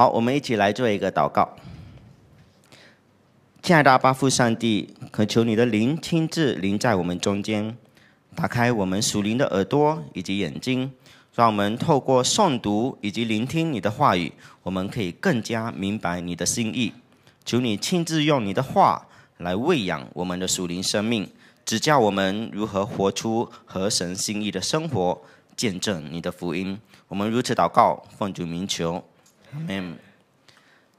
好，我们一起来做一个祷告。亲爱的阿巴父上帝，恳求你的灵亲自临在我们中间，打开我们属灵的耳朵以及眼睛，让我们透过诵读以及聆听你的话语，我们可以更加明白你的心意。求你亲自用你的话来喂养我们的属灵生命，指教我们如何活出合神心意的生活，见证你的福音。我们如此祷告，奉主名求。嗯，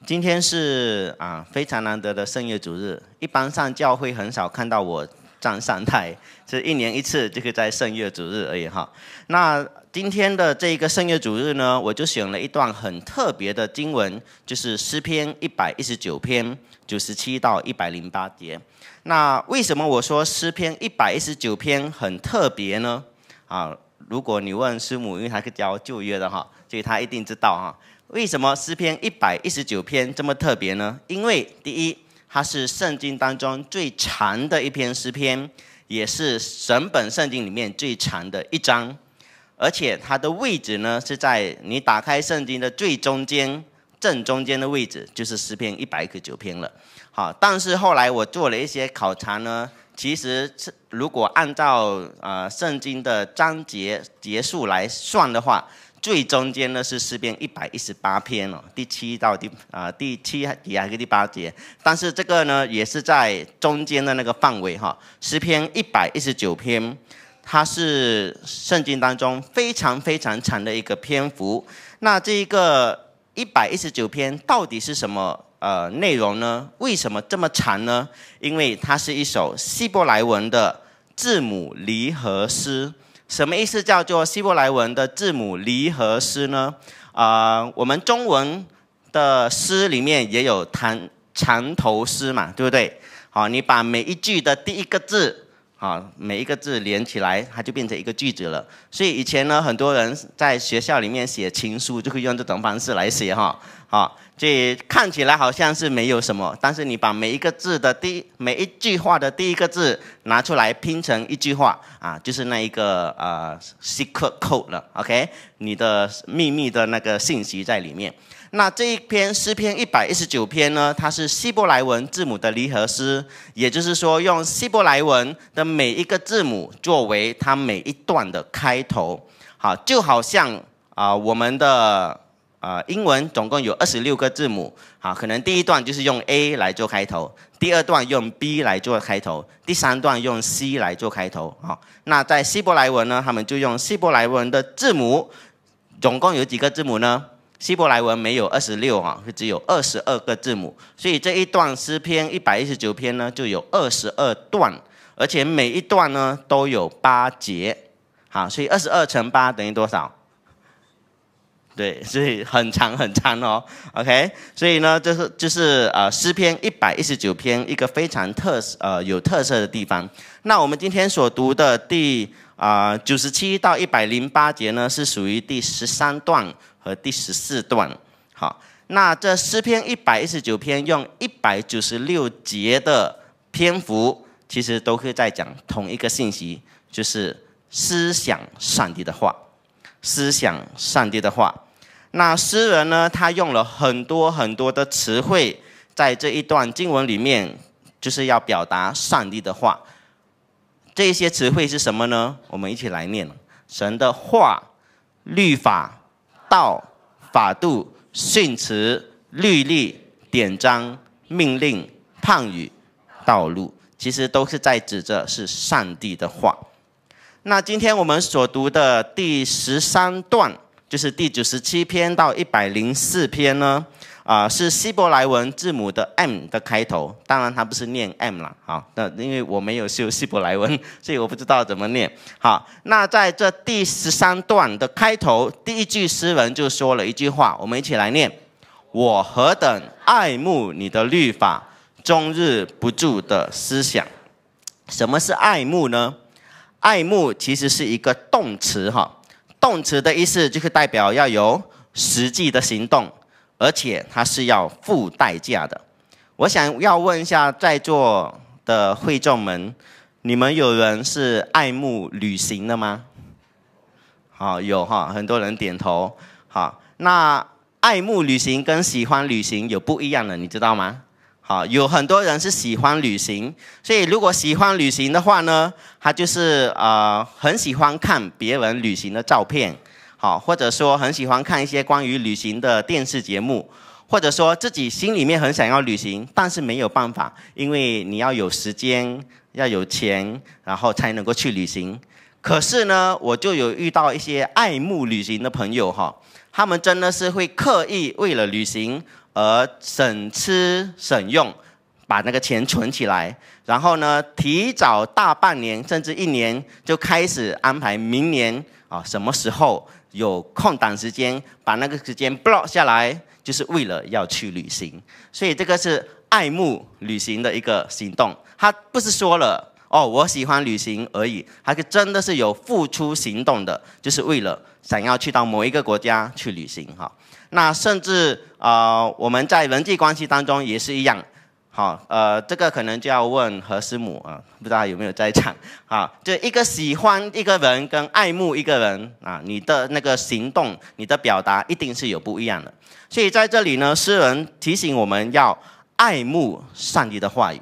今天是啊非常难得的圣月主日，一般上教会很少看到我站上台，是一年一次，就是在圣月主日而已哈。那今天的这一个圣月主日呢，我就选了一段很特别的经文，就是诗篇一百一十九篇九十七到一百零八节。那为什么我说诗篇一百一十九篇很特别呢？啊，如果你问师母，因为她是教旧约的哈，所以她一定知道哈。为什么诗篇一百一十九篇这么特别呢？因为第一，它是圣经当中最长的一篇诗篇，也是整本圣经里面最长的一章，而且它的位置呢是在你打开圣经的最中间正中间的位置，就是诗篇一百十九篇了。好，但是后来我做了一些考察呢，其实是如果按照呃圣经的章节结束来算的话。最中间呢是诗篇一百一十八篇哦，第七到第啊第七节还是第八节，但是这个呢也是在中间的那个范围哈。诗篇一百一十九篇，它是圣经当中非常非常长的一个篇幅。那这一个一百一十九篇到底是什么呃内容呢？为什么这么长呢？因为它是一首希伯来文的字母离合诗。什么意思叫做希伯来文的字母离合诗呢？啊，我们中文的诗里面也有弹长头诗嘛，对不对？好，你把每一句的第一个字，啊，每一个字连起来，它就变成一个句子了。所以以前呢，很多人在学校里面写情书，就会用这种方式来写，哈，好。所以看起来好像是没有什么，但是你把每一个字的第一，每一句话的第一个字拿出来拼成一句话啊，就是那一个呃 secret code 了，OK？你的秘密的那个信息在里面。那这一篇诗篇一百一十九篇呢，它是希伯来文字母的离合诗，也就是说用希伯来文的每一个字母作为它每一段的开头。好，就好像啊我们的。啊，英文总共有二十六个字母，好，可能第一段就是用 A 来做开头，第二段用 B 来做开头，第三段用 C 来做开头，好，那在希伯来文呢，他们就用希伯来文的字母，总共有几个字母呢？希伯来文没有二十六哈，只有二十二个字母，所以这一段诗篇一百一十九篇呢，就有二十二段，而且每一段呢都有八节，好，所以二十二乘八等于多少？对，所以很长很长哦。OK，所以呢，就是就是啊，诗篇一百一十九篇一个非常特呃有特色的地方。那我们今天所读的第啊九十七到一百零八节呢，是属于第十三段和第十四段。好，那这诗篇一百一十九篇用一百九十六节的篇幅，其实都是在讲同一个信息，就是思想上帝的话。思想上帝的话，那诗人呢？他用了很多很多的词汇，在这一段经文里面，就是要表达上帝的话。这些词汇是什么呢？我们一起来念：神的话、律法、道、法度、训词、律例、典章、命令、判语、道路，其实都是在指着是上帝的话。那今天我们所读的第十三段，就是第九十七篇到一百零四篇呢，啊，是希伯来文字母的 M 的开头，当然它不是念 M 啦，好，那因为我没有修希伯来文，所以我不知道怎么念。好，那在这第十三段的开头，第一句诗文就说了一句话，我们一起来念：“我何等爱慕你的律法，终日不住的思想。”什么是爱慕呢？爱慕其实是一个动词，哈，动词的意思就是代表要有实际的行动，而且它是要付代价的。我想要问一下在座的会众们，你们有人是爱慕旅行的吗？好，有哈，很多人点头。好，那爱慕旅行跟喜欢旅行有不一样的，你知道吗？啊，有很多人是喜欢旅行，所以如果喜欢旅行的话呢，他就是啊，很喜欢看别人旅行的照片，好，或者说很喜欢看一些关于旅行的电视节目，或者说自己心里面很想要旅行，但是没有办法，因为你要有时间，要有钱，然后才能够去旅行。可是呢，我就有遇到一些爱慕旅行的朋友哈，他们真的是会刻意为了旅行。而省吃省用，把那个钱存起来，然后呢，提早大半年甚至一年就开始安排明年啊什么时候有空档时间，把那个时间 block 下来，就是为了要去旅行。所以这个是爱慕旅行的一个行动。他不是说了。哦，我喜欢旅行而已，还是真的是有付出行动的，就是为了想要去到某一个国家去旅行哈。那甚至啊，我们在人际关系当中也是一样，好，呃，这个可能就要问何师母啊，不知道有没有在场啊？就一个喜欢一个人跟爱慕一个人啊，你的那个行动、你的表达一定是有不一样的。所以在这里呢，诗人提醒我们要爱慕上帝的话语。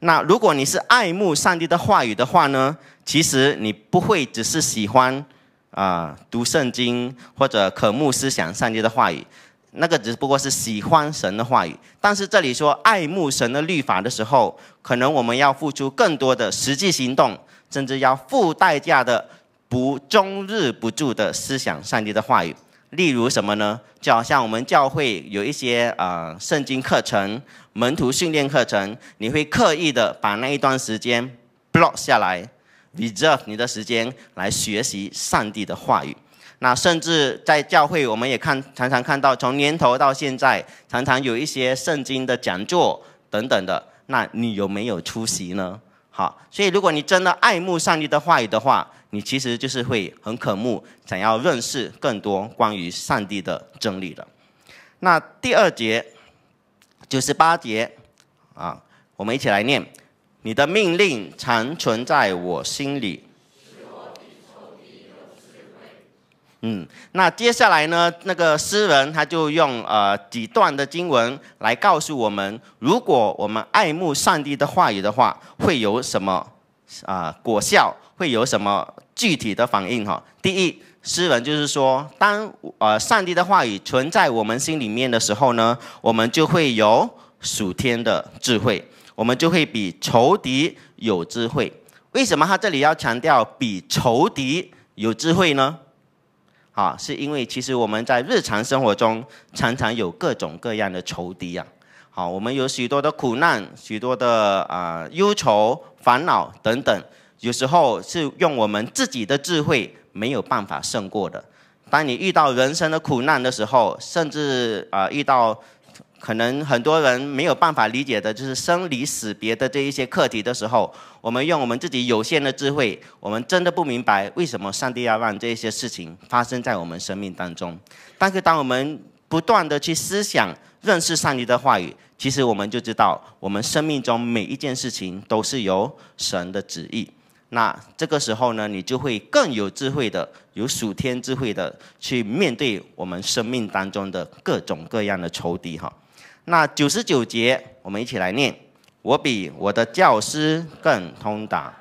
那如果你是爱慕上帝的话语的话呢？其实你不会只是喜欢啊读圣经或者渴慕思想上帝的话语，那个只不过是喜欢神的话语。但是这里说爱慕神的律法的时候，可能我们要付出更多的实际行动，甚至要付代价的，不终日不住的思想上帝的话语。例如什么呢？就好像我们教会有一些呃圣经课程、门徒训练课程，你会刻意的把那一段时间 block 下来，reserve 你的时间来学习上帝的话语。那甚至在教会，我们也看常常看到，从年头到现在，常常有一些圣经的讲座等等的。那你有没有出席呢？好，所以如果你真的爱慕上帝的话语的话，你其实就是会很渴慕，想要认识更多关于上帝的真理的。那第二节九十八节啊，我们一起来念：“你的命令常存在我心里。”嗯，那接下来呢？那个诗人他就用呃几段的经文来告诉我们，如果我们爱慕上帝的话语的话，会有什么？啊，果效会有什么具体的反应哈？第一，诗文就是说，当呃上帝的话语存在我们心里面的时候呢，我们就会有属天的智慧，我们就会比仇敌有智慧。为什么他这里要强调比仇敌有智慧呢？啊，是因为其实我们在日常生活中常常有各种各样的仇敌呀。好，我们有许多的苦难，许多的啊忧愁、烦恼等等，有时候是用我们自己的智慧没有办法胜过的。当你遇到人生的苦难的时候，甚至啊遇到可能很多人没有办法理解的就是生离死别的这一些课题的时候，我们用我们自己有限的智慧，我们真的不明白为什么上帝要让这些事情发生在我们生命当中。但是，当我们不断的去思想、认识上帝的话语，其实我们就知道，我们生命中每一件事情都是由神的旨意。那这个时候呢，你就会更有智慧的，有属天智慧的去面对我们生命当中的各种各样的仇敌哈。那九十九节，我们一起来念：我比我的教师更通达。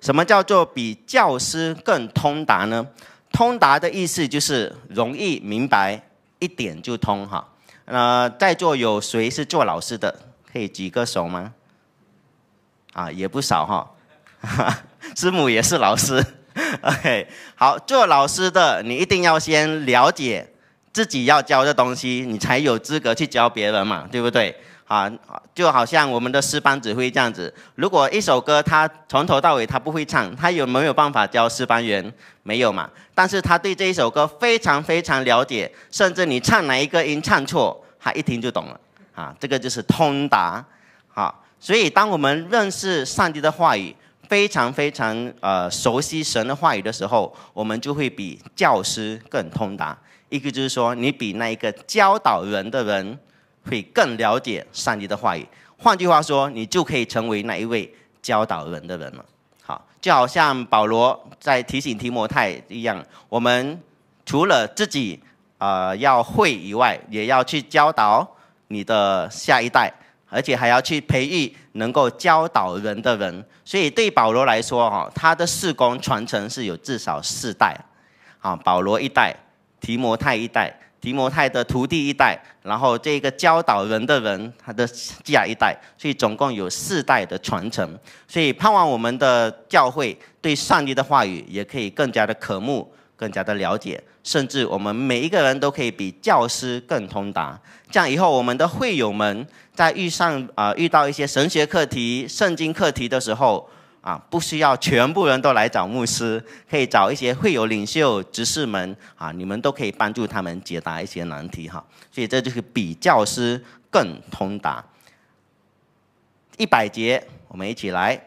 什么叫做比教师更通达呢？通达的意思就是容易明白。一点就通哈，那在座有谁是做老师的，可以举个手吗？啊，也不少哈，师母也是老师，OK，好，做老师的你一定要先了解自己要教的东西，你才有资格去教别人嘛，对不对？啊，就好像我们的师班指挥这样子，如果一首歌他从头到尾他不会唱，他有没有办法教师班员？没有嘛。但是他对这一首歌非常非常了解，甚至你唱哪一个音唱错，他一听就懂了。啊，这个就是通达。好，所以当我们认识上帝的话语，非常非常呃熟悉神的话语的时候，我们就会比教师更通达。一个就是说，你比那一个教导人的人。会更了解上帝的话语。换句话说，你就可以成为那一位教导人的人了。好，就好像保罗在提醒提摩太一样，我们除了自己啊要会以外，也要去教导你的下一代，而且还要去培育能够教导人的人。所以对保罗来说，哈，他的事工传承是有至少四代，啊，保罗一代，提摩太一代。提摩太的徒弟一代，然后这个教导人的人他的下一代，所以总共有四代的传承。所以盼望我们的教会对上帝的话语也可以更加的渴慕，更加的了解，甚至我们每一个人都可以比教师更通达。这样以后，我们的会友们在遇上啊遇到一些神学课题、圣经课题的时候，啊，不需要全部人都来找牧师，可以找一些会有领袖、执事们啊，你们都可以帮助他们解答一些难题哈。所以这就是比教师更通达。一百节，我们一起来。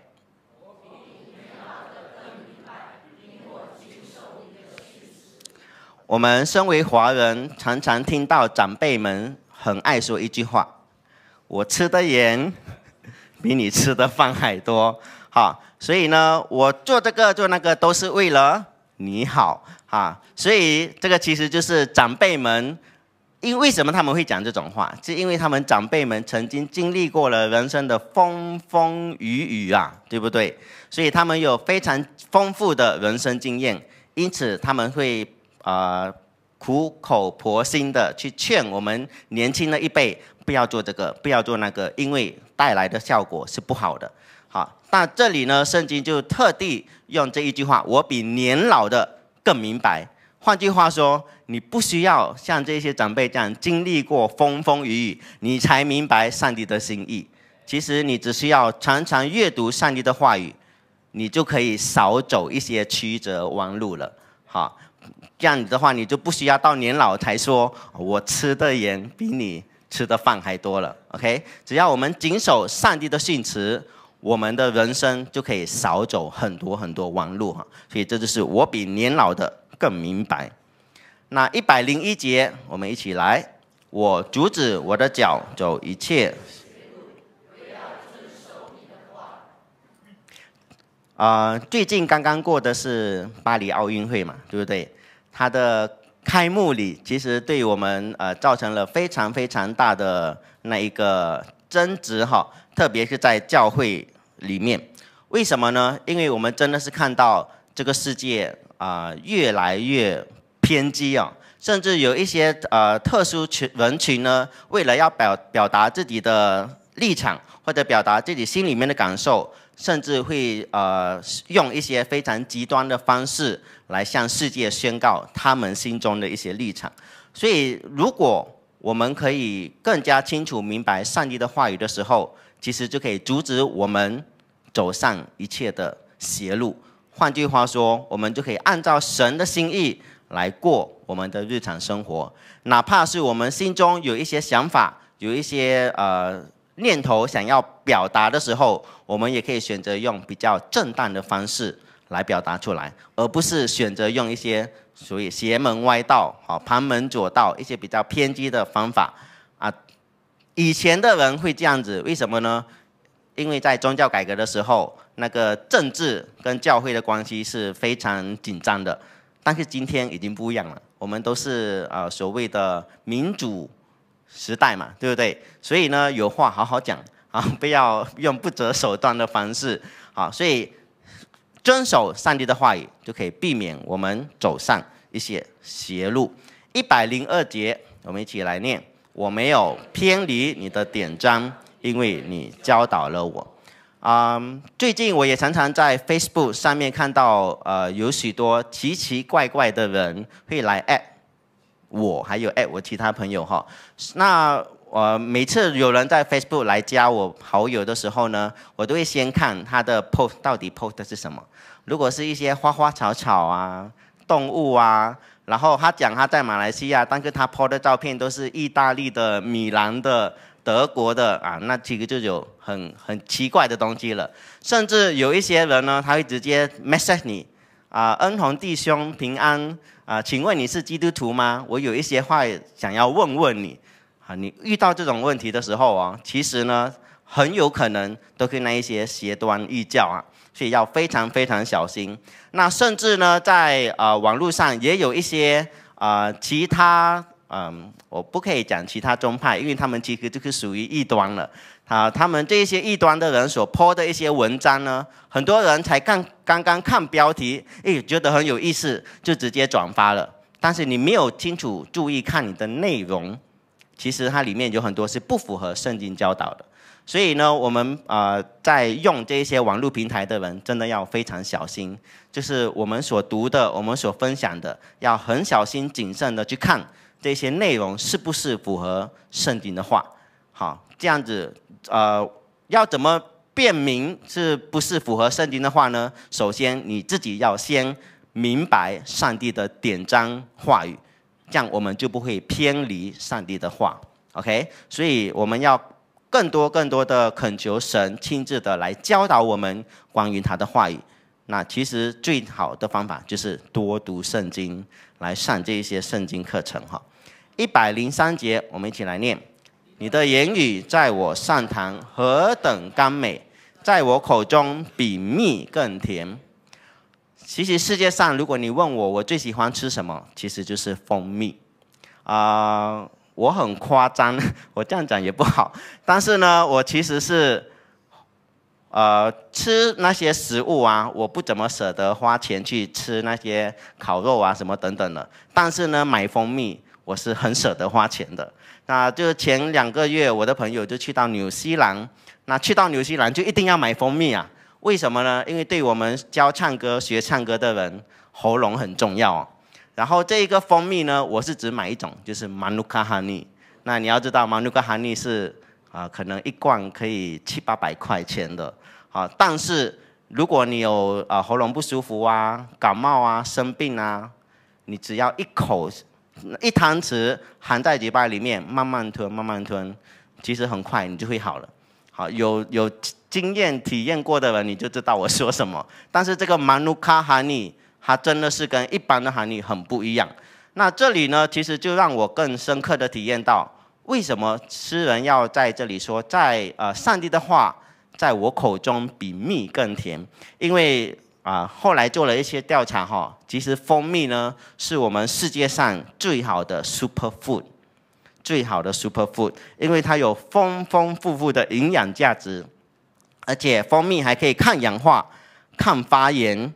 我们身为华人，常常听到长辈们很爱说一句话：“我吃的盐比你吃的饭还多。”好，所以呢，我做这个做那个都是为了你好啊。所以这个其实就是长辈们，因为什么他们会讲这种话，是因为他们长辈们曾经经历过了人生的风风雨雨啊，对不对？所以他们有非常丰富的人生经验，因此他们会啊苦口婆心的去劝我们年轻的一辈不要做这个，不要做那个，因为带来的效果是不好的。但这里呢，圣经就特地用这一句话：“我比年老的更明白。”换句话说，你不需要像这些长辈这样经历过风风雨雨，你才明白上帝的心意。其实你只需要常常阅读上帝的话语，你就可以少走一些曲折弯路了。好，这样子的话，你就不需要到年老才说“我吃的盐比你吃的饭还多了”。OK，只要我们谨守上帝的训词。我们的人生就可以少走很多很多弯路哈，所以这就是我比年老的更明白。那一百零一节，我们一起来。我阻止我的脚走一切。啊，最近刚刚过的是巴黎奥运会嘛，对不对？它的开幕礼其实对我们呃造成了非常非常大的那一个争执哈，特别是在教会。里面，为什么呢？因为我们真的是看到这个世界啊越来越偏激啊，甚至有一些呃特殊群人群呢，为了要表表达自己的立场，或者表达自己心里面的感受，甚至会呃用一些非常极端的方式来向世界宣告他们心中的一些立场。所以，如果我们可以更加清楚明白上帝的话语的时候，其实就可以阻止我们走上一切的邪路。换句话说，我们就可以按照神的心意来过我们的日常生活。哪怕是我们心中有一些想法、有一些呃念头想要表达的时候，我们也可以选择用比较正当的方式来表达出来，而不是选择用一些属于邪门歪道、好旁门左道一些比较偏激的方法。以前的人会这样子，为什么呢？因为在宗教改革的时候，那个政治跟教会的关系是非常紧张的。但是今天已经不一样了，我们都是呃所谓的民主时代嘛，对不对？所以呢，有话好好讲 啊，不要用不择手段的方式啊，所以遵守上帝的话语，就可以避免我们走上一些邪路。一百零二节，我们一起来念。我没有偏离你的典章，因为你教导了我。嗯，最近我也常常在 Facebook 上面看到，呃，有许多奇奇怪怪的人会来 at 我，还有 at 我其他朋友哈。那呃，每次有人在 Facebook 来加我好友的时候呢，我都会先看他的 post 到底 post 的是什么。如果是一些花花草草啊、动物啊。然后他讲他在马来西亚，但是他拍的照片都是意大利的、米兰的、德国的啊，那其个就有很很奇怪的东西了。甚至有一些人呢，他会直接 message 你啊，恩同弟兄平安啊，请问你是基督徒吗？我有一些话想要问问你啊，你遇到这种问题的时候啊，其实呢。很有可能都会那一些邪端异教啊，所以要非常非常小心。那甚至呢，在呃网络上也有一些啊其他嗯，我不可以讲其他宗派，因为他们其实就是属于异端了啊。他们这些异端的人所泼的一些文章呢，很多人才看刚刚看标题，哎，觉得很有意思，就直接转发了。但是你没有清楚注意看你的内容，其实它里面有很多是不符合圣经教导的。所以呢，我们啊，在用这些网络平台的人，真的要非常小心。就是我们所读的，我们所分享的，要很小心谨慎的去看这些内容是不是符合圣经的话。好，这样子，呃，要怎么辨明是不是符合圣经的话呢？首先，你自己要先明白上帝的典章话语，这样我们就不会偏离上帝的话。OK，所以我们要。更多更多的恳求神亲自的来教导我们关于他的话语，那其实最好的方法就是多读圣经，来上这一些圣经课程哈。一百零三节，我们一起来念：你的言语在我上堂何等甘美，在我口中比蜜更甜。其实世界上，如果你问我我最喜欢吃什么，其实就是蜂蜜啊。我很夸张，我这样讲也不好。但是呢，我其实是，呃，吃那些食物啊，我不怎么舍得花钱去吃那些烤肉啊什么等等的。但是呢，买蜂蜜我是很舍得花钱的。那就前两个月，我的朋友就去到纽西兰，那去到纽西兰就一定要买蜂蜜啊？为什么呢？因为对我们教唱歌、学唱歌的人，喉咙很重要。然后这一个蜂蜜呢，我是只买一种，就是 Manuka Honey。那你要知道，Manuka Honey 是啊，可能一罐可以七八百块钱的。好，但是如果你有啊喉咙不舒服啊、感冒啊、生病啊，你只要一口一汤匙含在嘴巴里面，慢慢吞，慢慢吞，其实很快你就会好了。好，有有经验体验过的人你就知道我说什么。但是这个 Manuka Honey。它真的是跟一般的含义很不一样。那这里呢，其实就让我更深刻的体验到，为什么诗人要在这里说，在呃上帝的话，在我口中比蜜更甜。因为啊，后来做了一些调查哈，其实蜂蜜呢，是我们世界上最好的 super food，最好的 super food，因为它有丰丰富富的营养价值，而且蜂蜜还可以抗氧化、抗发炎。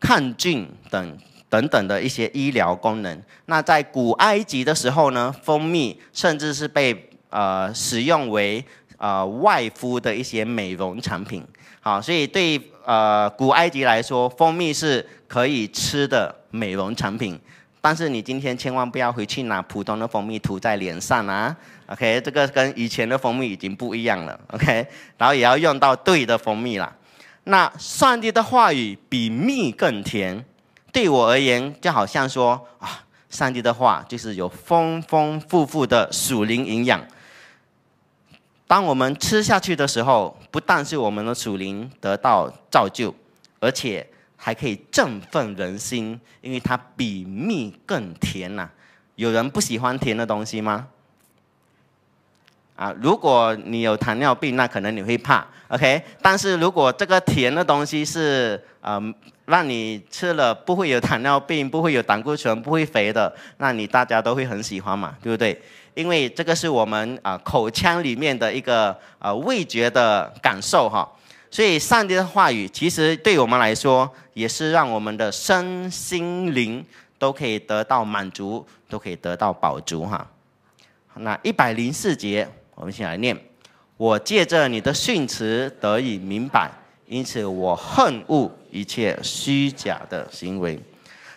抗菌等等等的一些医疗功能。那在古埃及的时候呢，蜂蜜甚至是被呃使用为呃外敷的一些美容产品。好，所以对呃古埃及来说，蜂蜜是可以吃的美容产品。但是你今天千万不要回去拿普通的蜂蜜涂在脸上啊。OK，这个跟以前的蜂蜜已经不一样了。OK，然后也要用到对的蜂蜜啦。那上帝的话语比蜜更甜，对我而言就好像说啊，上帝的话就是有丰丰富富的属灵营养。当我们吃下去的时候，不但是我们的属灵得到造就，而且还可以振奋人心，因为它比蜜更甜呐。有人不喜欢甜的东西吗？啊，如果你有糖尿病，那可能你会怕，OK？但是如果这个甜的东西是，嗯，让你吃了不会有糖尿病，不会有胆固醇，不会肥的，那你大家都会很喜欢嘛，对不对？因为这个是我们啊口腔里面的一个啊味觉的感受哈，所以上帝的话语其实对我们来说也是让我们的身心灵都可以得到满足，都可以得到饱足哈。那一百零四节。我们一起来念：“我借着你的训词得以明白，因此我恨恶一切虚假的行为。”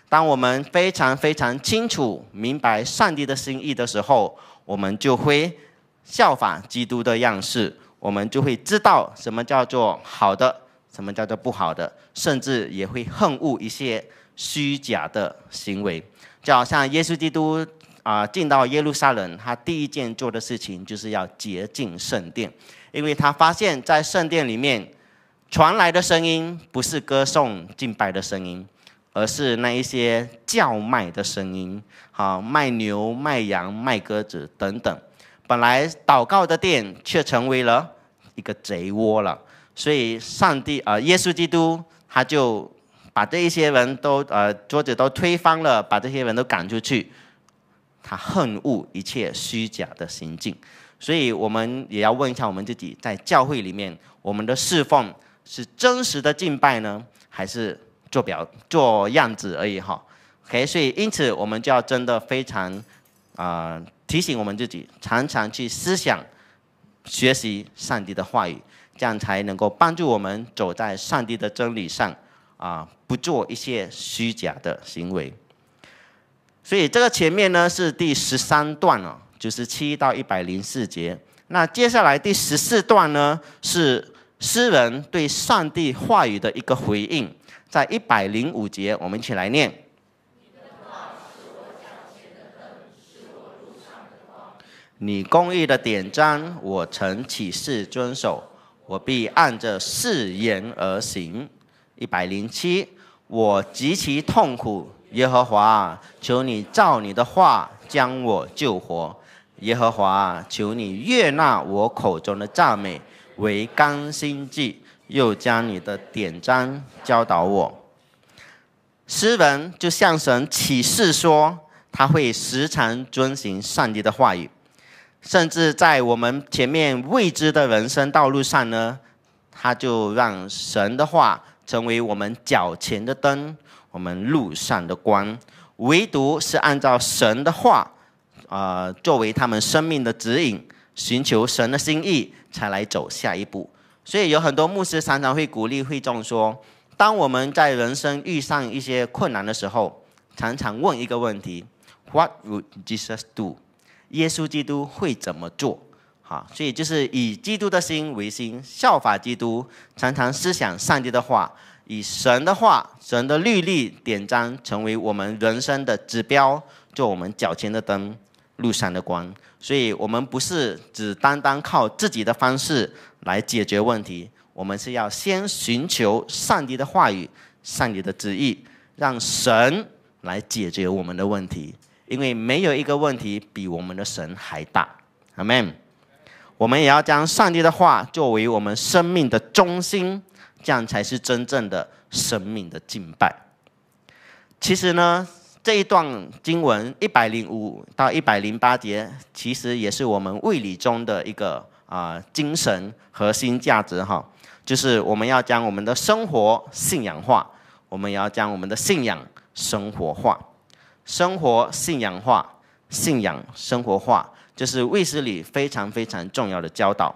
当我们非常非常清楚明白上帝的心意的时候，我们就会效仿基督的样式，我们就会知道什么叫做好的，什么叫做不好的，甚至也会恨恶一些虚假的行为，就好像耶稣基督。啊，进到耶路撒冷，他第一件做的事情就是要洁净圣殿，因为他发现，在圣殿里面传来的声音不是歌颂敬拜的声音，而是那一些叫卖的声音，好卖牛、卖羊、卖鸽子等等。本来祷告的殿却成为了一个贼窝了，所以上帝啊，耶稣基督他就把这一些人都呃桌子都推翻了，把这些人都赶出去。他恨恶一切虚假的行径，所以我们也要问一下我们自己，在教会里面，我们的侍奉是真实的敬拜呢，还是做表做样子而已？哈，OK，所以因此我们就要真的非常啊提醒我们自己，常常去思想、学习上帝的话语，这样才能够帮助我们走在上帝的真理上，啊，不做一些虚假的行为。所以这个前面呢是第十三段哦，就是七到一百零四节。那接下来第十四段呢是诗人对上帝话语的一个回应，在一百零五节，我们一起来念。你公义的典章，我曾起誓遵守，我必按着誓言而行。一百零七，我极其痛苦。耶和华，求你照你的话将我救活；耶和华，求你悦纳我口中的赞美，为甘心祭，又将你的典章教导我。诗人就向神起誓说，他会时常遵行上帝的话语，甚至在我们前面未知的人生道路上呢，他就让神的话成为我们脚前的灯。我们路上的光，唯独是按照神的话，啊，作为他们生命的指引，寻求神的心意，才来走下一步。所以有很多牧师常常会鼓励会众说：，当我们在人生遇上一些困难的时候，常常问一个问题：What would Jesus do？耶稣基督会怎么做？哈，所以就是以基督的心为心，效法基督，常常思想上帝的话。以神的话、神的律例、典章成为我们人生的指标，做我们脚前的灯、路上的光。所以，我们不是只单单靠自己的方式来解决问题，我们是要先寻求上帝的话语、上帝的旨意，让神来解决我们的问题。因为没有一个问题比我们的神还大。阿门。我们也要将上帝的话作为我们生命的中心。这样才是真正的生命的敬拜。其实呢，这一段经文一百零五到一百零八节，其实也是我们卫理中的一个啊精神核心价值哈，就是我们要将我们的生活信仰化，我们要将我们的信仰生活化，生活信仰化，信仰生活化，就是卫斯理非常非常重要的教导。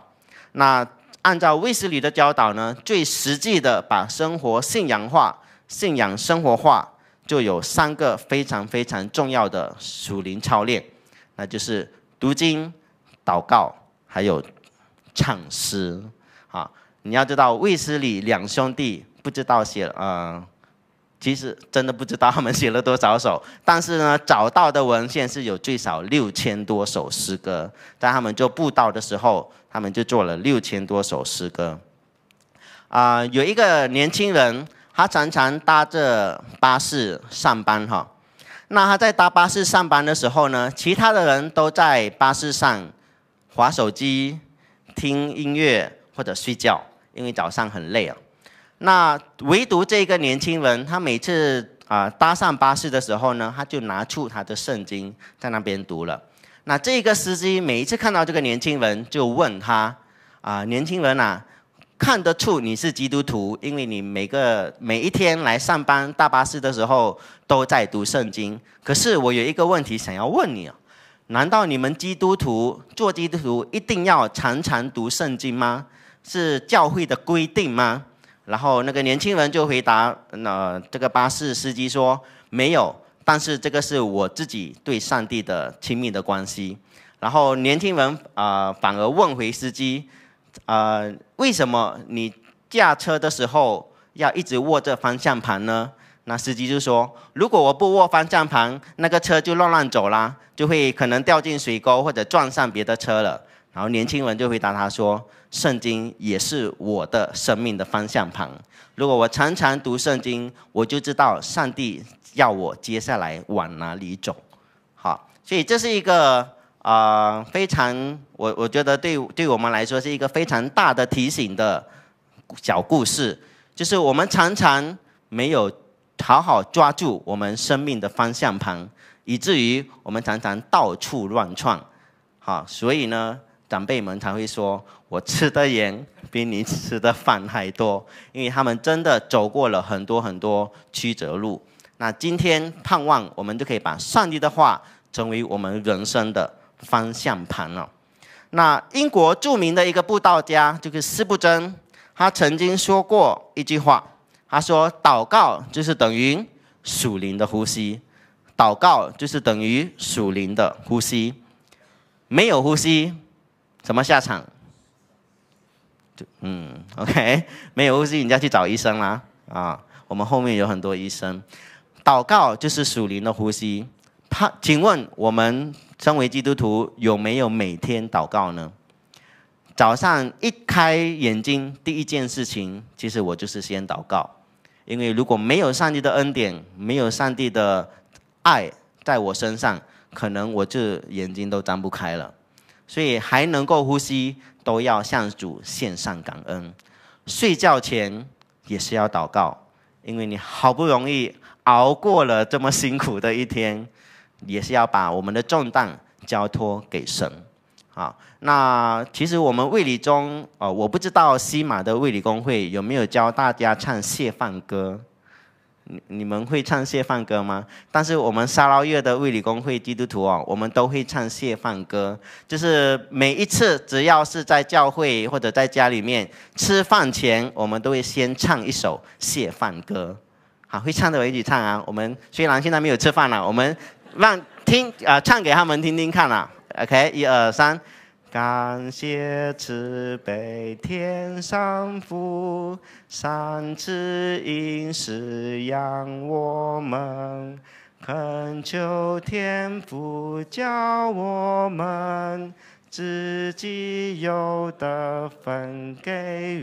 那。按照卫斯理的教导呢，最实际的把生活信仰化，信仰生活化，就有三个非常非常重要的属灵操练，那就是读经、祷告，还有唱诗。啊，你要知道，卫斯理两兄弟不知道写啊，其实真的不知道他们写了多少首，但是呢，找到的文献是有最少六千多首诗歌。在他们做布道的时候。他们就做了六千多首诗歌，啊，有一个年轻人，他常常搭着巴士上班哈。那他在搭巴士上班的时候呢，其他的人都在巴士上划手机、听音乐或者睡觉，因为早上很累啊。那唯独这个年轻人，他每次啊搭上巴士的时候呢，他就拿出他的圣经在那边读了。那这个司机每一次看到这个年轻人，就问他：“啊，年轻人啊，看得出你是基督徒，因为你每个每一天来上班大巴士的时候都在读圣经。可是我有一个问题想要问你啊，难道你们基督徒做基督徒一定要常常读圣经吗？是教会的规定吗？”然后那个年轻人就回答：“那这个巴士司机说，没有。”但是这个是我自己对上帝的亲密的关系，然后年轻人啊反而问回司机，啊为什么你驾车的时候要一直握着方向盘呢？那司机就说，如果我不握方向盘，那个车就乱乱走啦，就会可能掉进水沟或者撞上别的车了。然后年轻人就回答他说。圣经也是我的生命的方向盘。如果我常常读圣经，我就知道上帝要我接下来往哪里走。好，所以这是一个啊非常我我觉得对对我们来说是一个非常大的提醒的小故事，就是我们常常没有好好抓住我们生命的方向盘，以至于我们常常到处乱窜。好，所以呢。长辈们才会说：“我吃的盐比你吃的饭还多。”因为他们真的走过了很多很多曲折路。那今天盼望我们就可以把上帝的话成为我们人生的方向盘了。那英国著名的一个布道家就是斯布珍，他曾经说过一句话：“他说，祷告就是等于属灵的呼吸，祷告就是等于属灵的呼吸，没有呼吸。”怎么下场？就嗯，OK，没有呼吸，你要去找医生啦。啊，我们后面有很多医生。祷告就是属灵的呼吸。他，请问我们身为基督徒有没有每天祷告呢？早上一开眼睛，第一件事情，其实我就是先祷告。因为如果没有上帝的恩典，没有上帝的爱在我身上，可能我这眼睛都张不开了。所以还能够呼吸，都要向主献上感恩。睡觉前也是要祷告，因为你好不容易熬过了这么辛苦的一天，也是要把我们的重担交托给神。好，那其实我们卫理中，哦，我不知道西马的卫理公会有没有教大家唱谢饭歌。你你们会唱谢饭歌吗？但是我们沙捞越的卫理公会基督徒哦，我们都会唱谢饭歌，就是每一次只要是在教会或者在家里面吃饭前，我们都会先唱一首谢饭歌。好，会唱的我一起唱啊。我们虽然现在没有吃饭了，我们让听啊唱给他们听听看啦。OK，一二三。感谢慈悲天上父，三次因是养我们，恳求天父教我们自己有的分给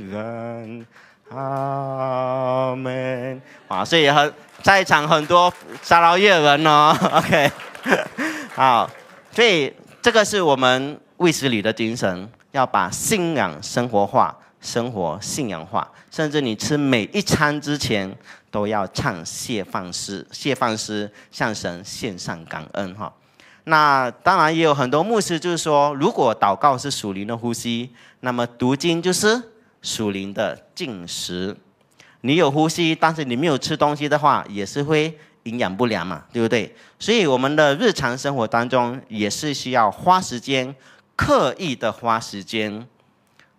人，阿门。哇，所以很在场很多沙劳越人哦，OK，好，所以这个是我们。卫斯理的精神要把信仰生活化，生活信仰化，甚至你吃每一餐之前都要唱谢放诗，谢放诗向神献上感恩哈。那当然也有很多牧师就是说，如果祷告是属灵的呼吸，那么读经就是属灵的进食。你有呼吸，但是你没有吃东西的话，也是会营养不良嘛，对不对？所以我们的日常生活当中也是需要花时间。刻意的花时间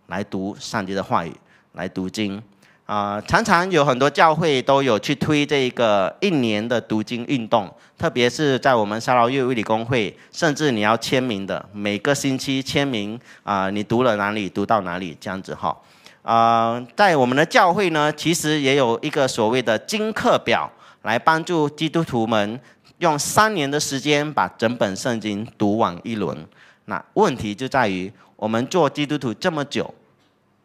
来读上帝的话语，来读经啊。常常有很多教会都有去推这一个一年的读经运动，特别是在我们沙劳月会理工会，甚至你要签名的，每个星期签名啊，你读了哪里，读到哪里这样子哈。啊，在我们的教会呢，其实也有一个所谓的经课表，来帮助基督徒们用三年的时间把整本圣经读完一轮。那问题就在于，我们做基督徒这么久，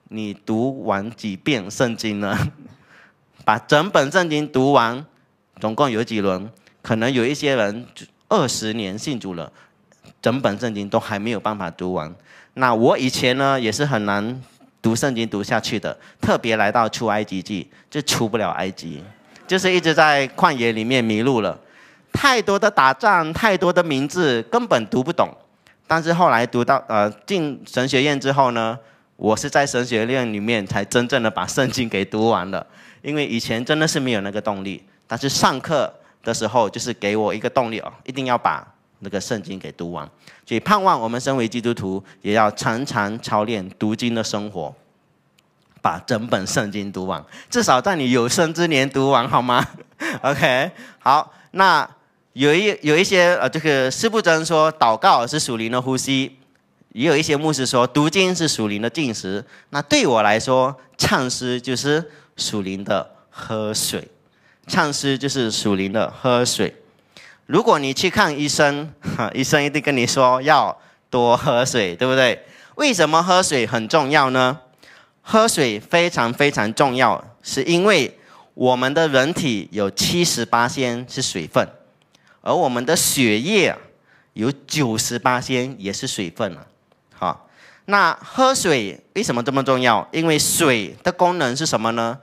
你读完几遍圣经呢？把整本圣经读完，总共有几轮？可能有一些人二十年信主了，整本圣经都还没有办法读完。那我以前呢，也是很难读圣经读下去的，特别来到出埃及记就出不了埃及，就是一直在旷野里面迷路了，太多的打仗，太多的名字根本读不懂。但是后来读到呃进神学院之后呢，我是在神学院里面才真正的把圣经给读完了，因为以前真的是没有那个动力。但是上课的时候就是给我一个动力哦，一定要把那个圣经给读完。所以盼望我们身为基督徒也要常常操练读经的生活，把整本圣经读完，至少在你有生之年读完好吗？OK，好，那。有一有一些呃，这个师父曾说，祷告是属灵的呼吸；，也有一些牧师说，读经是属灵的进食。那对我来说，唱诗就是属灵的喝水。唱诗就是属灵的喝水。如果你去看医生，医生一定跟你说要多喝水，对不对？为什么喝水很重要呢？喝水非常非常重要，是因为我们的人体有七十八仙是水分。而我们的血液有九十八%，先也是水分啊。好，那喝水为什么这么重要？因为水的功能是什么呢？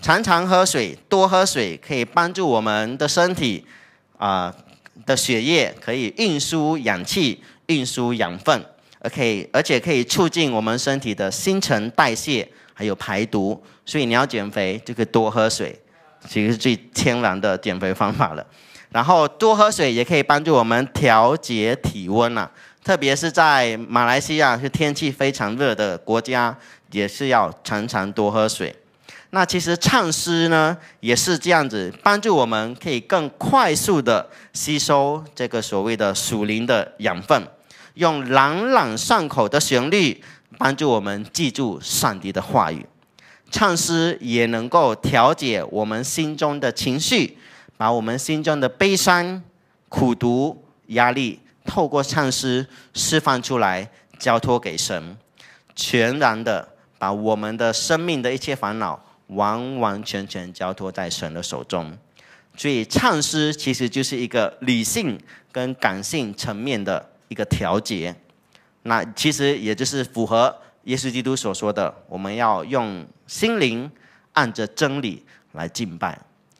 常常喝水，多喝水可以帮助我们的身体，啊，的血液可以运输氧气、运输养分，OK，而且可以促进我们身体的新陈代谢，还有排毒。所以你要减肥，就可以多喝水，其实是最天然的减肥方法了。然后多喝水也可以帮助我们调节体温呐，特别是在马来西亚是天气非常热的国家，也是要常常多喝水。那其实唱诗呢也是这样子，帮助我们可以更快速的吸收这个所谓的属灵的养分，用朗朗上口的旋律帮助我们记住上帝的话语。唱诗也能够调节我们心中的情绪。把我们心中的悲伤、苦读、压力，透过唱诗释放出来，交托给神，全然的把我们的生命的一切烦恼，完完全全交托在神的手中。所以，唱诗其实就是一个理性跟感性层面的一个调节。那其实也就是符合耶稣基督所说的，我们要用心灵按着真理来敬拜。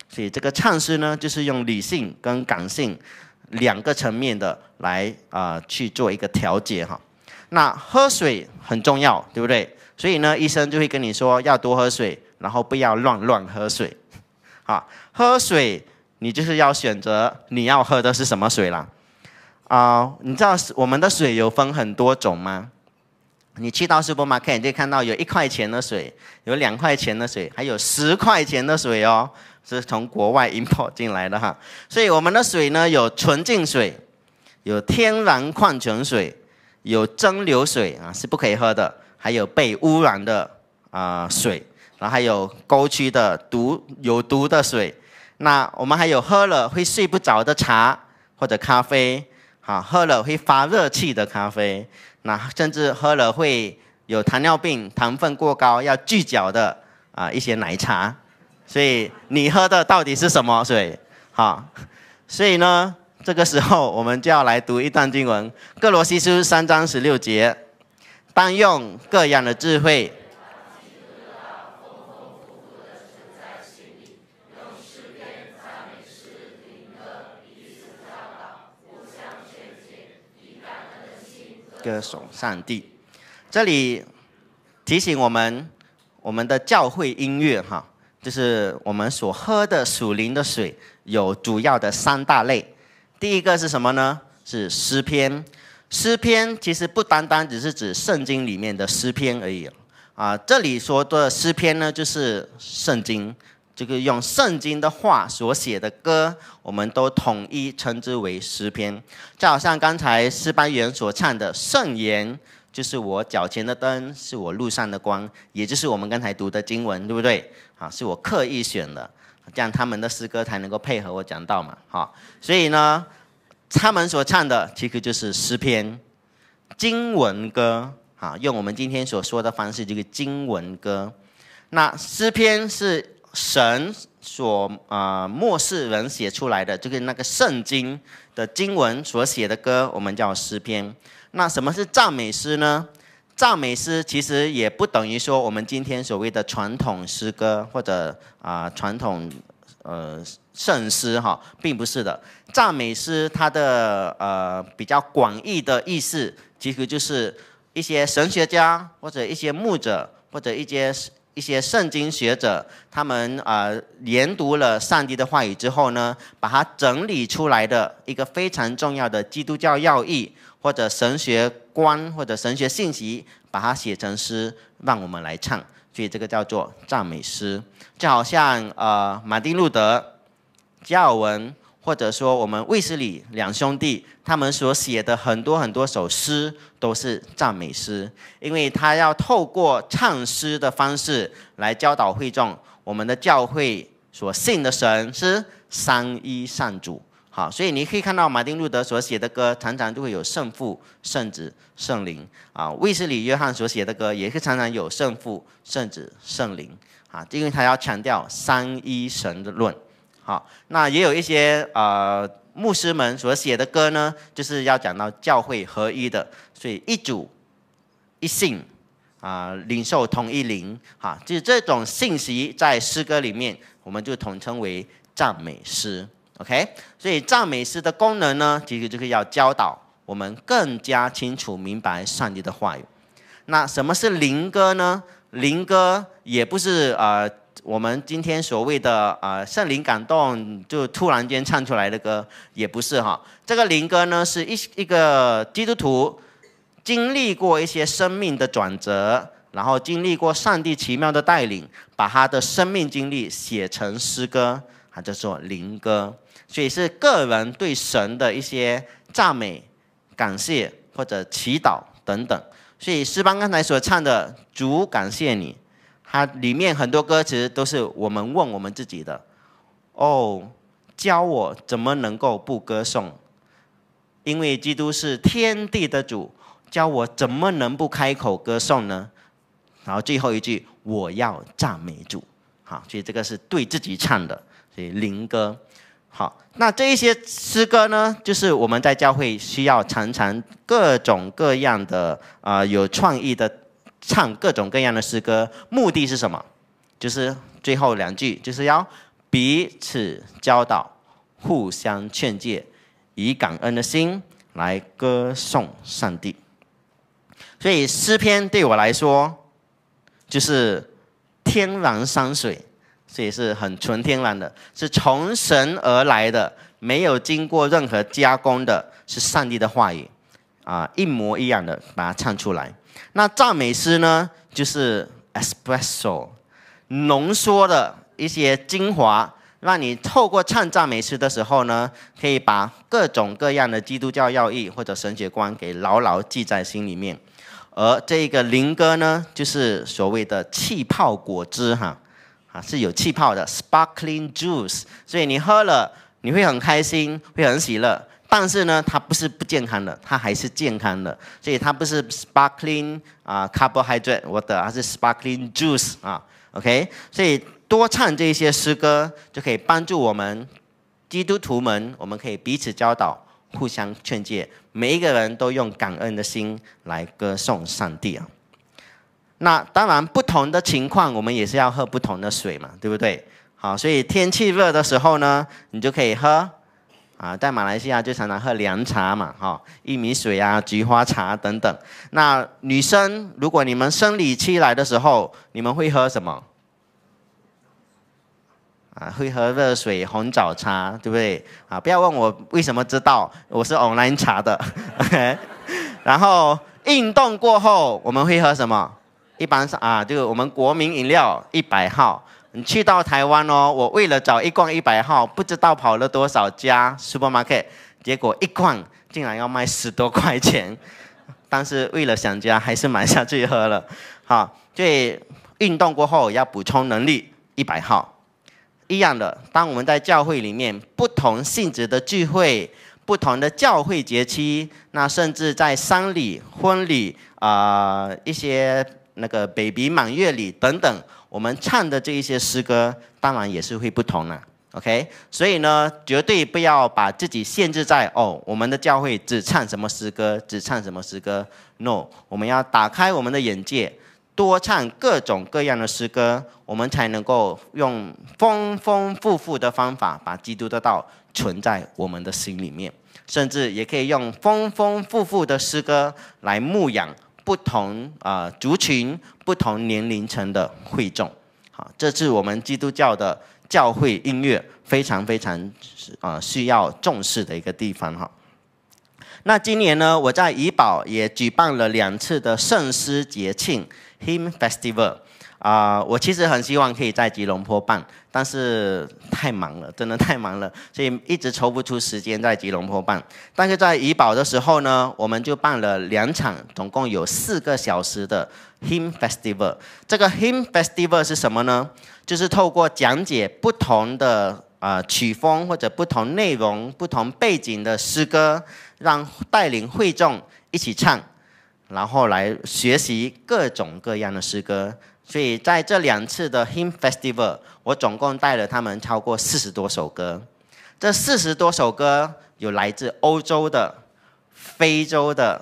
所以这个唱诗呢，就是用理性跟感性两个层面的来啊去做一个调节哈。那喝水很重要，对不对？所以呢，医生就会跟你说要多喝水，然后不要乱乱喝水。啊，喝水你就是要选择你要喝的是什么水啦。啊，你知道我们的水有分很多种吗？你去到 supermarket 你可以看到有一块钱的水，有两块钱的水，还有十块钱的水哦。是从国外引跑进来的哈，所以我们的水呢有纯净水，有天然矿泉水，有蒸馏水啊是不可以喝的，还有被污染的啊水，然后还有沟渠的毒有毒的水。那我们还有喝了会睡不着的茶或者咖啡，啊喝了会发热气的咖啡，那甚至喝了会有糖尿病糖分过高要拒缴的啊一些奶茶。所以你喝的到底是什么水？哈，所以呢，这个时候我们就要来读一段经文，《各罗西书》三章十六节，当用各样的智慧。歌颂上帝，这里提醒我们，我们的教会音乐，哈。就是我们所喝的属灵的水，有主要的三大类。第一个是什么呢？是诗篇。诗篇其实不单单只是指圣经里面的诗篇而已。啊，这里说的诗篇呢，就是圣经，这个用圣经的话所写的歌，我们都统一称之为诗篇。就好像刚才诗班员所唱的圣言，就是我脚前的灯，是我路上的光，也就是我们刚才读的经文，对不对？啊，是我刻意选的，这样他们的诗歌才能够配合我讲到嘛，哈。所以呢，他们所唱的其实就是诗篇，经文歌，啊，用我们今天所说的方式，就是经文歌。那诗篇是神所啊末世人写出来的，就是那个圣经的经文所写的歌，我们叫诗篇。那什么是赞美诗呢？赞美诗其实也不等于说我们今天所谓的传统诗歌或者啊传统呃圣诗哈，并不是的。赞美诗它的呃比较广义的意思，其实就是一些神学家或者一些牧者或者一些一些圣经学者，他们啊研读了上帝的话语之后呢，把它整理出来的一个非常重要的基督教要义。或者神学观，或者神学信息，把它写成诗，让我们来唱，所以这个叫做赞美诗。就好像呃，马丁·路德、加尔文，或者说我们卫斯理两兄弟，他们所写的很多很多首诗都是赞美诗，因为他要透过唱诗的方式来教导会众，我们的教会所信的神是三一善主。啊，所以你可以看到马丁路德所写的歌，常常就会有圣父、圣子、圣灵啊。卫斯理约翰所写的歌也是常常有圣父、圣子、圣灵啊，因为他要强调三一神的论。好，那也有一些呃牧师们所写的歌呢，就是要讲到教会合一的，所以一主一姓，啊，领受同一灵啊，就是这种信息在诗歌里面，我们就统称为赞美诗。OK，所以赞美诗的功能呢，其实就是要教导我们更加清楚明白上帝的话语。那什么是灵歌呢？灵歌也不是呃，我们今天所谓的呃圣灵感动就突然间唱出来的歌，也不是哈。这个灵歌呢，是一一个基督徒经历过一些生命的转折，然后经历过上帝奇妙的带领，把他的生命经历写成诗歌。叫做灵歌，所以是个人对神的一些赞美、感谢或者祈祷等等。所以诗班刚才所唱的《主感谢你》，它里面很多歌词都是我们问我们自己的：“哦，教我怎么能够不歌颂？因为基督是天地的主，教我怎么能不开口歌颂呢？”然后最后一句：“我要赞美主。”好，所以这个是对自己唱的。对灵歌，好，那这一些诗歌呢，就是我们在教会需要常常各种各样的啊，有创意的唱各种各样的诗歌，目的是什么？就是最后两句，就是要彼此教导，互相劝诫，以感恩的心来歌颂上帝。所以诗篇对我来说，就是天然山水。这也是很纯天然的，是从神而来的，没有经过任何加工的，是上帝的话语，啊，一模一样的把它唱出来。那赞美诗呢，就是 espresso 浓缩的一些精华，让你透过唱赞美诗的时候呢，可以把各种各样的基督教要义或者神学观给牢牢记在心里面。而这个灵歌呢，就是所谓的气泡果汁哈。是有气泡的 sparkling juice，所以你喝了你会很开心，会很喜乐。但是呢，它不是不健康的，它还是健康的。所以它不是 sparkling 啊 carbohydrate，我的，它是 sparkling juice 啊。OK，所以多唱这些诗歌就可以帮助我们基督徒们，我们可以彼此教导，互相劝诫。每一个人都用感恩的心来歌颂上帝啊。那当然，不同的情况，我们也是要喝不同的水嘛，对不对？好，所以天气热的时候呢，你就可以喝啊，在马来西亚就常常喝凉茶嘛，哈，薏米水啊，菊花茶等等。那女生，如果你们生理期来的时候，你们会喝什么？啊，会喝热水、红枣茶，对不对？啊，不要问我为什么知道，我是偶然查的。OK，然后运动过后，我们会喝什么？一般是啊，就我们国民饮料一百号，你去到台湾哦。我为了找一罐一百号，不知道跑了多少家 Supermarket，结果一罐竟然要卖十多块钱。但是为了想家，还是买下去喝了。好，以运动过后要补充能力，一百号一样的。当我们在教会里面不同性质的聚会、不同的教会节期，那甚至在丧礼、婚礼啊一些。那个 baby 满月礼等等，我们唱的这一些诗歌，当然也是会不同了。OK，所以呢，绝对不要把自己限制在哦，我们的教会只唱什么诗歌，只唱什么诗歌。No，我们要打开我们的眼界，多唱各种各样的诗歌，我们才能够用丰丰富富的方法把基督的道存在我们的心里面，甚至也可以用丰丰富富的诗歌来牧养。不同啊族群、不同年龄层的会众，好，这是我们基督教的教会音乐非常非常啊需要重视的一个地方哈。那今年呢，我在怡保也举办了两次的圣诗节庆 Hymn Festival，啊，我其实很希望可以在吉隆坡办。但是太忙了，真的太忙了，所以一直抽不出时间在吉隆坡办。但是在怡保的时候呢，我们就办了两场，总共有四个小时的 h i m Festival。这个 h i m Festival 是什么呢？就是透过讲解不同的啊曲风或者不同内容、不同背景的诗歌，让带领会众一起唱，然后来学习各种各样的诗歌。所以在这两次的 Him Festival，我总共带了他们超过四十多首歌。这四十多首歌有来自欧洲的、非洲的、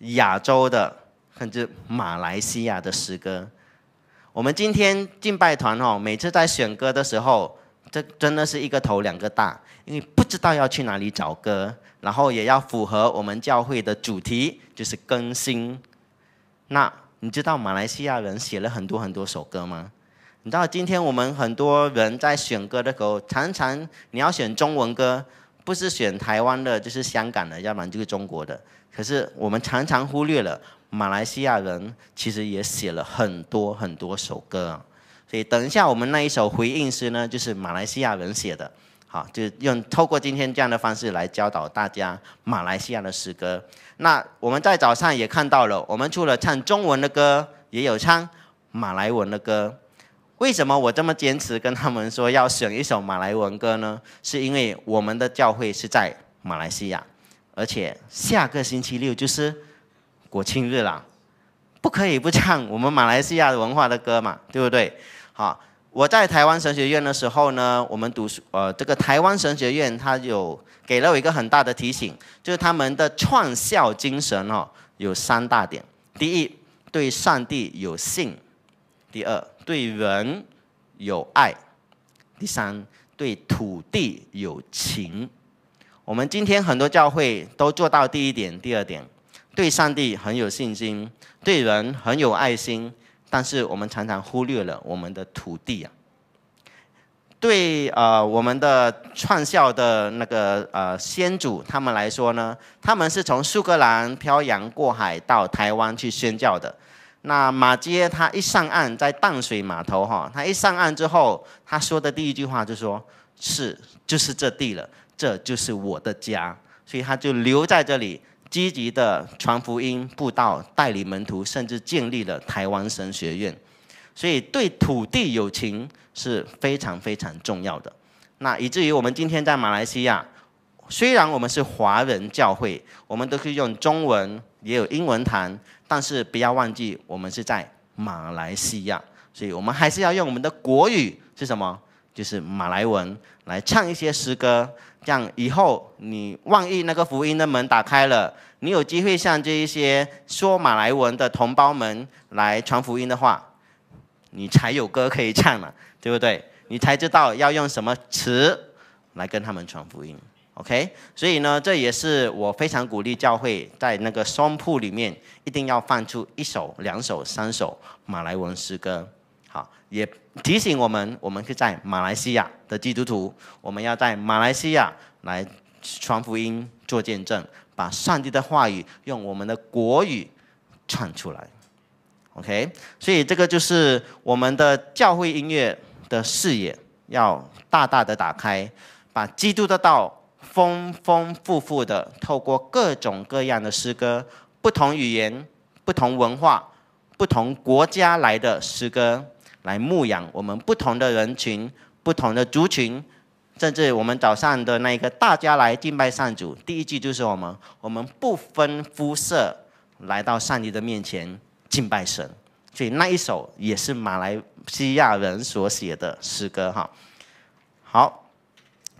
亚洲的，甚至马来西亚的诗歌。我们今天敬拜团哦，每次在选歌的时候，这真的是一个头两个大，因为不知道要去哪里找歌，然后也要符合我们教会的主题，就是更新。那。你知道马来西亚人写了很多很多首歌吗？你知道今天我们很多人在选歌的时候，常常你要选中文歌，不是选台湾的，就是香港的，要不然就是中国的。可是我们常常忽略了，马来西亚人其实也写了很多很多首歌。所以等一下我们那一首回应诗呢，就是马来西亚人写的。好，就用透过今天这样的方式来教导大家马来西亚的诗歌。那我们在早上也看到了，我们除了唱中文的歌，也有唱马来文的歌。为什么我这么坚持跟他们说要选一首马来文歌呢？是因为我们的教会是在马来西亚，而且下个星期六就是国庆日了，不可以不唱我们马来西亚文化的歌嘛，对不对？好。我在台湾神学院的时候呢，我们读书，呃，这个台湾神学院，它有给了我一个很大的提醒，就是他们的创校精神哦，有三大点：第一，对上帝有信；第二，对人有爱；第三，对土地有情。我们今天很多教会都做到第一点、第二点，对上帝很有信心，对人很有爱心。但是我们常常忽略了我们的土地啊，对呃，我们的创校的那个呃先祖他们来说呢，他们是从苏格兰漂洋过海到台湾去宣教的。那马街他一上岸，在淡水码头哈，他一上岸之后，他说的第一句话就说：“是，就是这地了，这就是我的家。”所以他就留在这里。积极的传福音、布道、代理门徒，甚至建立了台湾神学院，所以对土地友情是非常非常重要的。那以至于我们今天在马来西亚，虽然我们是华人教会，我们都可以用中文，也有英文谈，但是不要忘记我们是在马来西亚，所以我们还是要用我们的国语是什么？就是马来文来唱一些诗歌。这样以后，你万一那个福音的门打开了，你有机会向这一些说马来文的同胞们来传福音的话，你才有歌可以唱了，对不对？你才知道要用什么词来跟他们传福音。OK，所以呢，这也是我非常鼓励教会在那个商铺里面一定要放出一首、两首、三首马来文诗歌。也提醒我们，我们是在马来西亚的基督徒，我们要在马来西亚来传福音、做见证，把上帝的话语用我们的国语唱出来。OK，所以这个就是我们的教会音乐的视野要大大的打开，把基督的道丰丰富富的透过各种各样的诗歌、不同语言、不同文化、不同国家来的诗歌。来牧养我们不同的人群，不同的族群，甚至我们早上的那一个大家来敬拜上主，第一句就是我们，我们不分肤色，来到上帝的面前敬拜神。所以那一首也是马来西亚人所写的诗歌哈。好。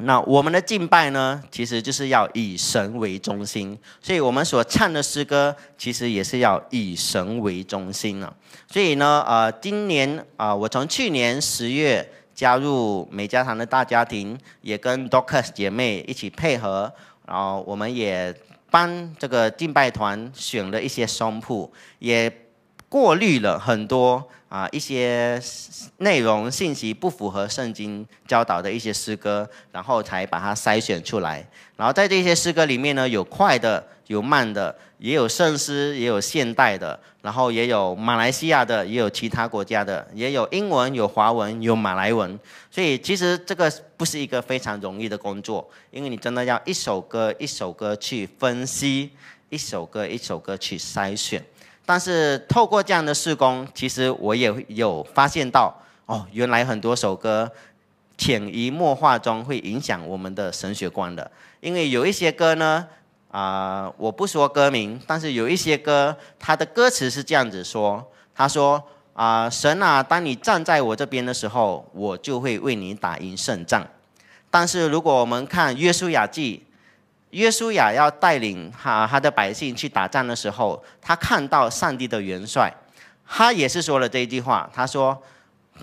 那我们的敬拜呢，其实就是要以神为中心，所以我们所唱的诗歌，其实也是要以神为中心啊。所以呢，呃，今年啊，我从去年十月加入美加堂的大家庭，也跟 d o o a s 姐妹一起配合，然后我们也帮这个敬拜团选了一些商铺，也过滤了很多。啊，一些内容信息不符合圣经教导的一些诗歌，然后才把它筛选出来。然后在这些诗歌里面呢，有快的，有慢的，也有圣诗，也有现代的，然后也有马来西亚的，也有其他国家的，也有英文，有华文，有马来文。所以其实这个不是一个非常容易的工作，因为你真的要一首歌一首歌去分析，一首歌一首歌去筛选。但是透过这样的试工，其实我也有发现到，哦，原来很多首歌，潜移默化中会影响我们的神学观的。因为有一些歌呢，啊，我不说歌名，但是有一些歌，它的歌词是这样子说：他说，啊，神啊，当你站在我这边的时候，我就会为你打赢胜仗。但是如果我们看《约书亚记》。约书亚要带领哈他的百姓去打仗的时候，他看到上帝的元帅，他也是说了这一句话：“他说，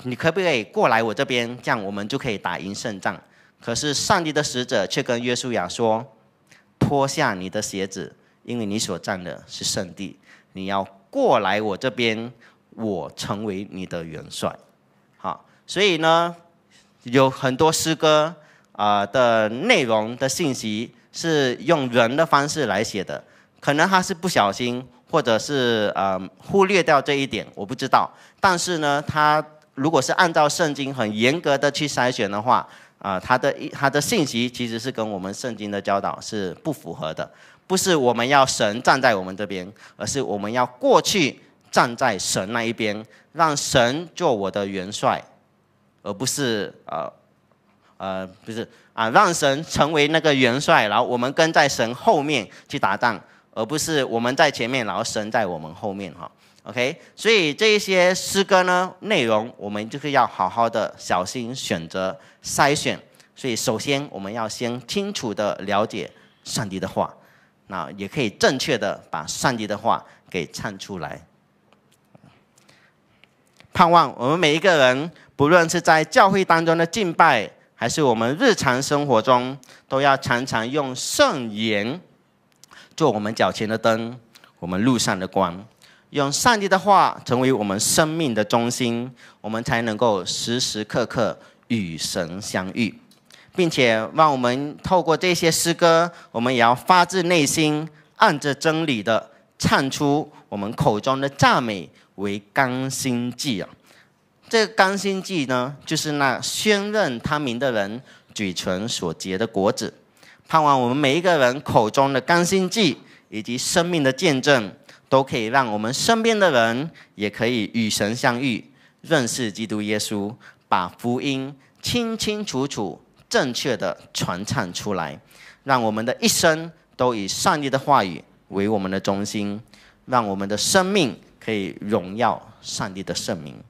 你可不可以过来我这边，这样我们就可以打赢胜仗。”可是上帝的使者却跟约书亚说：“脱下你的鞋子，因为你所站的是圣地。你要过来我这边，我成为你的元帅。”好，所以呢，有很多诗歌啊的内容的信息。是用人的方式来写的，可能他是不小心，或者是呃忽略掉这一点，我不知道。但是呢，他如果是按照圣经很严格的去筛选的话，啊，他的他的信息其实是跟我们圣经的教导是不符合的。不是我们要神站在我们这边，而是我们要过去站在神那一边，让神做我的元帅，而不是呃呃，不是。啊，让神成为那个元帅，然后我们跟在神后面去打仗，而不是我们在前面，然后神在我们后面哈。OK，所以这一些诗歌呢，内容我们就是要好好的小心选择筛选。所以首先我们要先清楚的了解上帝的话，那也可以正确的把上帝的话给唱出来。盼望我们每一个人，不论是在教会当中的敬拜。还是我们日常生活中都要常常用圣言做我们脚前的灯，我们路上的光，用上帝的话成为我们生命的中心，我们才能够时时刻刻与神相遇，并且让我们透过这些诗歌，我们也要发自内心按着真理的唱出我们口中的赞美，为甘心祭啊。这甘心祭呢，就是那宣认他名的人嘴唇所结的果子。盼望我们每一个人口中的甘心祭，以及生命的见证，都可以让我们身边的人也可以与神相遇，认识基督耶稣，把福音清清楚楚、正确的传唱出来，让我们的一生都以上帝的话语为我们的中心，让我们的生命可以荣耀上帝的圣名。